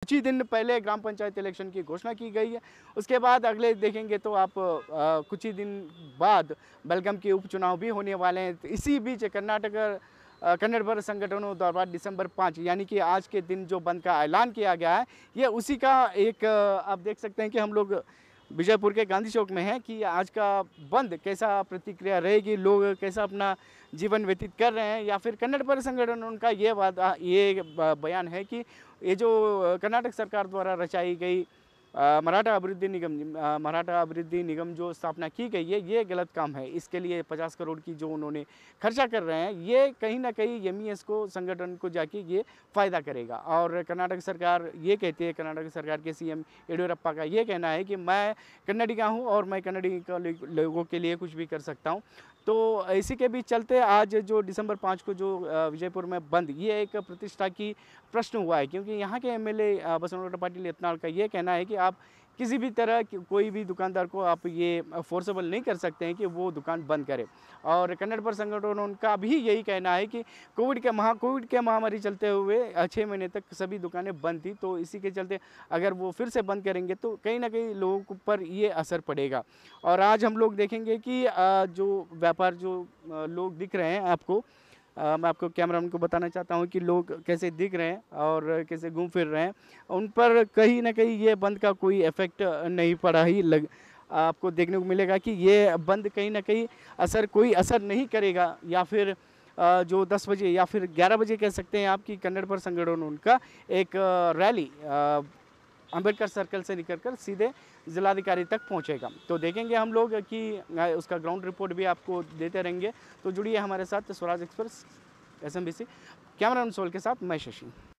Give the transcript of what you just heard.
कुछ ही दिन पहले ग्राम पंचायत इलेक्शन की घोषणा की गई है उसके बाद अगले देखेंगे तो आप कुछ ही दिन बाद बेलगम के उपचुनाव भी होने वाले हैं तो इसी बीच कर्नाटक कन्नड़भर संगठनों द्वारा दिसंबर पाँच यानी कि आज के दिन जो बंद का ऐलान किया गया है ये उसी का एक आप देख सकते हैं कि हम लोग विजयपुर के गांधी चौक में है कि आज का बंद कैसा प्रतिक्रिया रहेगी लोग कैसा अपना जीवन व्यतीत कर रहे हैं या फिर कन्नड़ पर संगठन उनका ये बात ये बयान है कि ये जो कर्नाटक सरकार द्वारा रचाई गई मराठा अभिवृद्धि निगम मराठा अभिवृद्धि निगम जो स्थापना की गई है ये गलत काम है इसके लिए पचास करोड़ की जो उन्होंने खर्चा कर रहे हैं ये कहीं ना कहीं एम e को संगठन को जाके ये फ़ायदा करेगा और कर्नाटक सरकार ये कहती है कर्नाटक सरकार के सीएम एम का ये कहना है कि मैं कन्नडिका हूँ और मैं कन्नडिका लोगों के लिए कुछ भी कर सकता हूँ तो इसी के बीच चलते आज जो दिसंबर पाँच को जो विजयपुर में बंद ये एक प्रतिष्ठा की प्रश्न हुआ है क्योंकि यहाँ के एमएलए बसवनगौड़ा पाटिल यत्नाल का ये कहना है कि आप किसी भी तरह की कोई भी दुकानदार को आप ये फोर्सेबल नहीं कर सकते हैं कि वो दुकान बंद करे और कन्नड़ पर संगठन का भी यही कहना है कि कोविड के महा कोविड के महामारी चलते हुए छः महीने तक सभी दुकानें बंद थी तो इसी के चलते अगर वो फिर से बंद करेंगे तो कहीं ना कहीं लोगों पर ये असर पड़ेगा और आज हम लोग देखेंगे कि जो व्यापार जो लोग दिख रहे हैं आपको आ, मैं आपको कैमरा को बताना चाहता हूँ कि लोग कैसे दिख रहे हैं और कैसे घूम फिर रहे हैं उन पर कहीं ना कहीं ये बंद का कोई इफेक्ट नहीं पड़ा ही लग आपको देखने को मिलेगा कि ये बंद कहीं ना कहीं असर कोई असर नहीं करेगा या फिर जो 10 बजे या फिर 11 बजे कह सकते हैं आपकी कन्नड़ पर संगठन उनका एक रैली अंबेडकर सर्कल से निकल कर सीधे ज़िलाधिकारी तक पहुँचेगा तो देखेंगे हम लोग कि उसका ग्राउंड रिपोर्ट भी आपको देते रहेंगे तो जुड़िए हमारे साथ स्वराज एक्सप्रेस एस कैमरा सोल के साथ मैं शशि